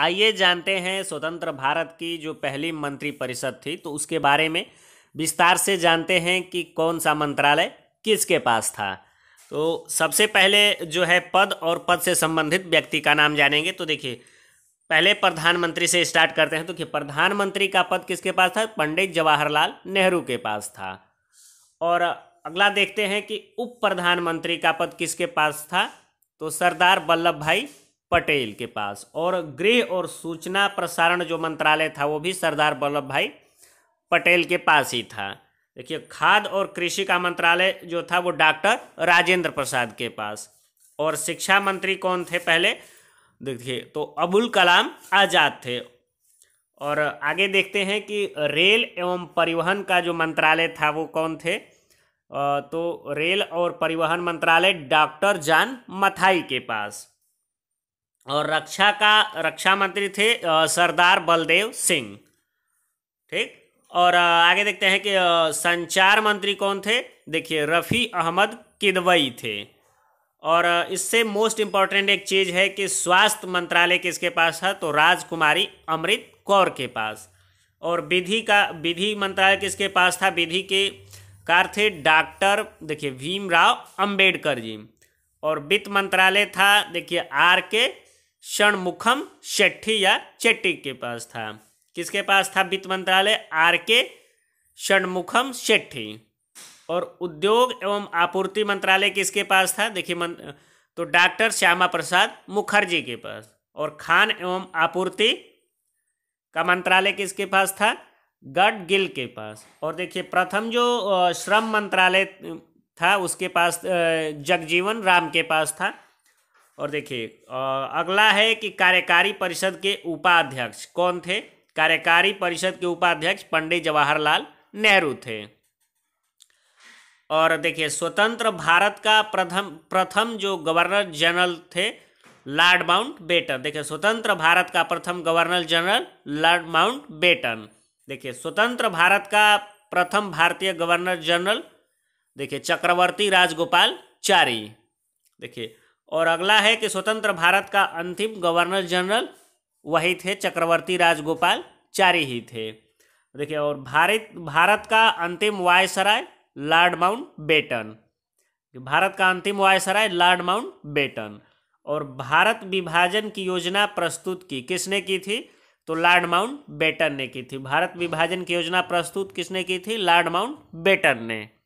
आइए जानते हैं स्वतंत्र भारत की जो पहली मंत्री परिषद थी तो उसके बारे में विस्तार से जानते हैं कि कौन सा मंत्रालय किसके पास था तो सबसे पहले जो है पद और पद से संबंधित व्यक्ति का नाम जानेंगे तो देखिए पहले प्रधानमंत्री से स्टार्ट करते हैं तो कि प्रधानमंत्री का पद किसके पास था पंडित जवाहरलाल नेहरू के पास था और अगला देखते हैं कि उप प्रधानमंत्री का पद किसके पास था तो सरदार वल्लभ भाई पटेल के पास और गृह और सूचना प्रसारण जो मंत्रालय था वो भी सरदार वल्लभ भाई पटेल के पास ही था देखिए खाद और कृषि का मंत्रालय जो था वो डॉक्टर राजेंद्र प्रसाद के पास और शिक्षा मंत्री कौन थे पहले देखिए तो अबुल कलाम आज़ाद थे और आगे देखते हैं कि रेल एवं परिवहन का जो मंत्रालय था वो कौन थे तो रेल और परिवहन मंत्रालय डॉक्टर जान मथाई के पास और रक्षा का रक्षा मंत्री थे सरदार बलदेव सिंह ठीक और आगे देखते हैं कि संचार मंत्री कौन थे देखिए रफ़ी अहमद किदवई थे और इससे मोस्ट इम्पॉर्टेंट एक चीज़ है कि स्वास्थ्य मंत्रालय किसके पास था तो राजकुमारी अमृत कौर के पास और विधि का विधि मंत्रालय किसके पास था विधि के कार थे डॉक्टर देखिए भीमराव अंबेडकर जी और वित्त मंत्रालय था देखिए आर के षणमुखम शेट्ठी या चेट्टी के पास था किसके पास था वित्त मंत्रालय आर के षणमुखम शेट्ठी और उद्योग एवं आपूर्ति मंत्रालय किसके पास था देखिए मन तो डॉक्टर श्यामा प्रसाद मुखर्जी के पास और खान एवं आपूर्ति का मंत्रालय किसके पास था गड गिल के पास और देखिए प्रथम जो श्रम मंत्रालय था उसके पास जगजीवन राम के पास था और देखिए अगला है कि कार्यकारी परिषद के उपाध्यक्ष कौन थे कार्यकारी परिषद के उपाध्यक्ष पंडित जवाहरलाल नेहरू थे और देखिए स्वतंत्र भारत का प्रथम प्रथम जो गवर्नर जनरल थे लॉर्ड माउंट बेटन देखिए स्वतंत्र भारत का प्रथम governor general Lord Mountbatten देखिए स्वतंत्र भारत का प्रथम भारतीय गवर्नर जनरल देखिए चक्रवर्ती राजगोपाल चारी देखिए और अगला है कि स्वतंत्र भारत का अंतिम गवर्नर जनरल वही थे चक्रवर्ती राजगोपाल चारी ही थे देखिए और भारत भारत का अंतिम वायसराय लॉर्ड माउंट बेटन भारत का अंतिम वायसराय लॉर्ड माउंट बेटन और भारत विभाजन की योजना प्रस्तुत की किसने की थी तो लॉर्ड माउंट बेटन ने की थी भारत विभाजन की योजना प्रस्तुत किसने की थी लॉर्ड माउंट बेटन ने